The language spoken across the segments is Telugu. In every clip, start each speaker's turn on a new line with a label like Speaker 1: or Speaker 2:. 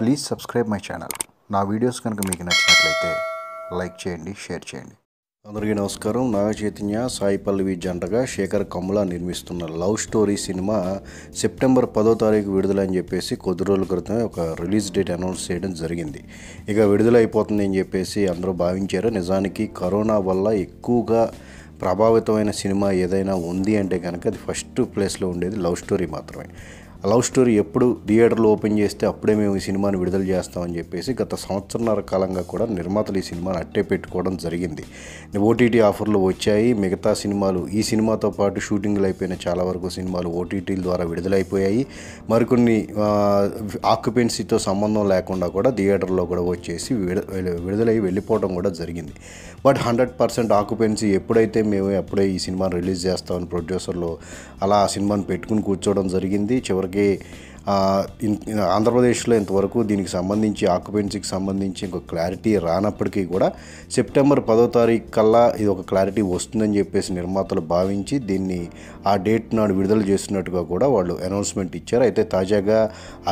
Speaker 1: ప్లీజ్ సబ్స్క్రైబ్ మై ఛానల్ నా వీడియోస్ కనుక మీకు నచ్చినట్లయితే లైక్ చేయండి షేర్ చేయండి అందరికీ నమస్కారం నాగ చైతన్య సాయి పల్లవి జంటగా శేఖర్ కమ్ముల నిర్మిస్తున్న లవ్ స్టోరీ సినిమా సెప్టెంబర్ పదో తారీఖు విడుదల అని చెప్పేసి కొద్ది రోజుల క్రితమే ఒక రిలీజ్ డేట్ అనౌన్స్ చేయడం జరిగింది ఇక విడుదల అని చెప్పేసి అందరూ భావించారు నిజానికి కరోనా వల్ల ఎక్కువగా ప్రభావితమైన సినిమా ఏదైనా ఉంది అంటే కనుక అది ఫస్ట్ ప్లేస్లో ఉండేది లవ్ స్టోరీ మాత్రమే లవ్ స్టోరీ ఎప్పుడు థియేటర్లో ఓపెన్ చేస్తే అప్పుడే మేము ఈ సినిమాని విడుదల చేస్తామని చెప్పేసి గత సంవత్సరంన్నర కాలంగా కూడా నిర్మాతలు ఈ సినిమాను అట్టే పెట్టుకోవడం జరిగింది ఓటీటీ ఆఫర్లు వచ్చాయి మిగతా సినిమాలు ఈ సినిమాతో పాటు షూటింగ్లు అయిపోయిన చాలా వరకు సినిమాలు ఓటీటీల ద్వారా విడుదలైపోయాయి మరికొన్ని ఆక్యుపెన్సీతో సంబంధం లేకుండా కూడా థియేటర్లో కూడా వచ్చేసి విడుదలై వెళ్ళిపోవడం కూడా జరిగింది బట్ హండ్రెడ్ పర్సెంట్ ఆక్యుపెన్సీ ఎప్పుడైతే మేము అప్పుడే ఈ సినిమాను రిలీజ్ చేస్తామని ప్రొడ్యూసర్లు అలా ఆ సినిమాని పెట్టుకుని కూర్చోవడం జరిగింది చివరి అలాగే ఆంధ్రప్రదేశ్లో ఇంతవరకు దీనికి సంబంధించి ఆక్యుపెన్సీకి సంబంధించి ఇంకొక క్లారిటీ రానప్పటికీ కూడా సెప్టెంబర్ పదో తారీఖు కల్లా ఇది ఒక క్లారిటీ వస్తుందని చెప్పేసి నిర్మాతలు భావించి దీన్ని ఆ డేట్ నాడు విడుదల చేస్తున్నట్టుగా కూడా వాళ్ళు అనౌన్స్మెంట్ ఇచ్చారు అయితే తాజాగా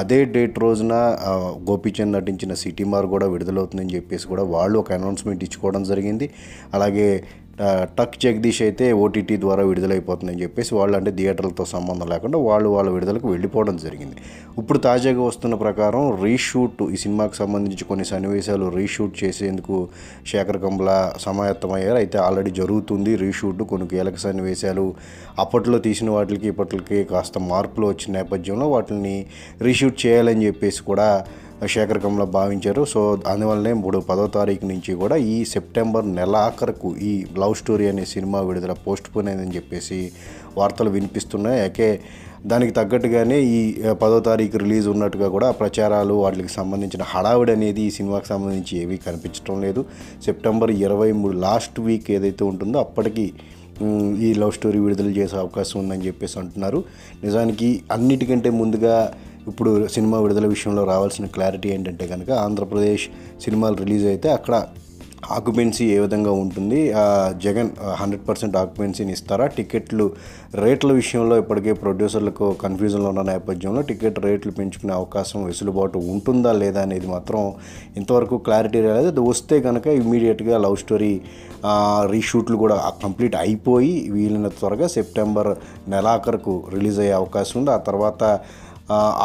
Speaker 1: అదే డేట్ రోజున గోపీచంద్ నటించిన సిటీ మార్ కూడా విడుదలవుతుందని చెప్పేసి కూడా వాళ్ళు ఒక అనౌన్స్మెంట్ ఇచ్చుకోవడం జరిగింది అలాగే టక్ జగదీష్ అయితే ఓటీటీ ద్వారా విడుదలైపోతుందని చెప్పేసి వాళ్ళు అంటే థియేటర్లతో సంబంధం లేకుండా వాళ్ళు వాళ్ళ విడుదలకు వెళ్ళిపోవడం జరిగింది ఇప్పుడు తాజాగా వస్తున్న ప్రకారం రీషూట్ ఈ సినిమాకి సంబంధించి కొన్ని సన్నివేశాలు రీషూట్ చేసేందుకు శేఖర్ కంబ్ల సమాయత్తమయ్యారు అయితే ఆల్రెడీ జరుగుతుంది రీషూట్ కొన్ని కీలక సన్నివేశాలు అప్పట్లో తీసిన వాటికి ఇప్పటికి కాస్త మార్పులు వచ్చిన నేపథ్యంలో వాటిని రీషూట్ చేయాలని చెప్పేసి కూడా శేఖరకంలో భావించారు సో అందువల్లనే ఇప్పుడు పదో తారీఖు నుంచి కూడా ఈ సెప్టెంబర్ నెలాఖరుకు ఈ లవ్ స్టోరీ అనే సినిమా విడుదల పోస్ట్ పోన్ అయిందని చెప్పేసి వార్తలు వినిపిస్తున్నాయి అయితే దానికి తగ్గట్టుగానే ఈ పదో తారీఖు రిలీజ్ ఉన్నట్టుగా కూడా ప్రచారాలు వాటికి సంబంధించిన హడావిడి అనేది ఈ సినిమాకి సంబంధించి ఏవి కనిపించడం లేదు సెప్టెంబర్ ఇరవై మూడు లాస్ట్ వీక్ ఏదైతే ఉంటుందో అప్పటికి ఈ లవ్ స్టోరీ విడుదల చేసే అవకాశం ఉందని చెప్పేసి అంటున్నారు నిజానికి అన్నిటికంటే ముందుగా ఇప్పుడు సినిమా విడుదల విషయంలో రావాల్సిన క్లారిటీ ఏంటంటే కనుక ఆంధ్రప్రదేశ్ సినిమాలు రిలీజ్ అయితే అక్కడ ఆక్యుపెన్సీ ఏ విధంగా ఉంటుంది జగన్ హండ్రెడ్ పర్సెంట్ ఆక్యుపెన్సీని ఇస్తారా టికెట్లు రేట్ల విషయంలో ఇప్పటికే ప్రొడ్యూసర్లకు కన్ఫ్యూజన్లో ఉన్న నేపథ్యంలో టికెట్ రేట్లు పెంచుకునే అవకాశం వెసులుబాటు ఉంటుందా లేదా అనేది మాత్రం ఇంతవరకు క్లారిటీ రాలేదు అది వస్తే కనుక ఇమీడియట్గా లవ్ స్టోరీ రీషూట్లు కూడా కంప్లీట్ అయిపోయి వీలైన త్వరగా సెప్టెంబర్ నెలాఖరుకు రిలీజ్ అయ్యే అవకాశం ఉంది ఆ తర్వాత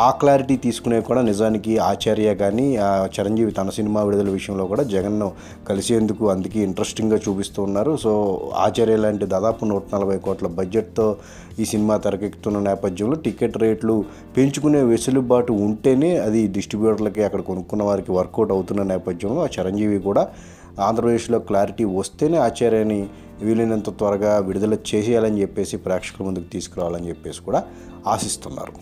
Speaker 1: ఆ క్లారిటీ తీసుకునే కూడా నిజానికి ఆచార్య కానీ చిరంజీవి తన సినిమా విడుదల విషయంలో కూడా జగన్ను కలిసేందుకు అందుకే ఇంట్రెస్టింగ్గా చూపిస్తూ ఉన్నారు సో ఆచార్య లాంటి దాదాపు నూట నలభై కోట్ల బడ్జెట్తో ఈ సినిమా తెరకెక్కుతున్న నేపథ్యంలో టికెట్ రేట్లు పెంచుకునే వెసులుబాటు ఉంటేనే అది డిస్ట్రిబ్యూటర్లకి అక్కడ కొనుక్కున్న వారికి వర్కౌట్ అవుతున్న నేపథ్యంలో ఆ చిరంజీవి కూడా ఆంధ్రప్రదేశ్లో క్లారిటీ వస్తేనే ఆచార్యని వీలైనంత త్వరగా విడుదల చేసేయాలని చెప్పేసి ప్రేక్షకుల ముందుకు తీసుకురావాలని చెప్పేసి కూడా ఆశిస్తున్నారు